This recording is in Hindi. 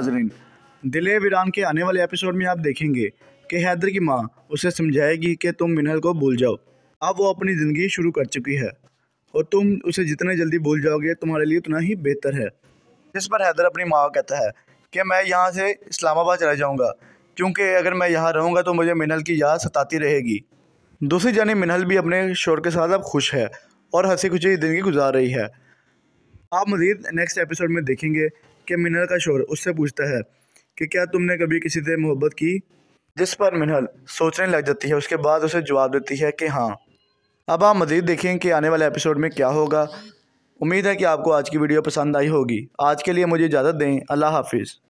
नाजरीन दिले वीरान के आने वाले एपिसोड में आप देखेंगे कि हैदर की माँ उसे समझाएगी कि तुम मिनहल को भूल जाओ अब वो अपनी ज़िंदगी शुरू कर चुकी है और तुम उसे जितना जल्दी भूल जाओगे तुम्हारे लिए उतना ही बेहतर है जिस पर हैदर अपनी माँ को कहता है कि मैं यहाँ से इस्लामाबाद चला जाऊँगा क्योंकि अगर मैं यहाँ रहूँगा तो मुझे मिनल की याद सताती रहेगी दूसरी जानी मिनल भी अपने शोर के साथ अब खुश है और हंसी खुशी ज़िंदगी गुजार रही है आप मज़ीद नेक्स्ट एपिसोड में देखेंगे कि मिनल का शोर उससे पूछता है कि क्या तुमने कभी किसी से मोहब्बत की जिस पर मिनल सोचने लग जाती है उसके बाद उसे जवाब देती है कि हाँ अब आप मज़ीद देखें कि आने वाले एपिसोड में क्या होगा उम्मीद है कि आपको आज की वीडियो पसंद आई होगी आज के लिए मुझे इजाज़त दें अल्लाह हाफिज़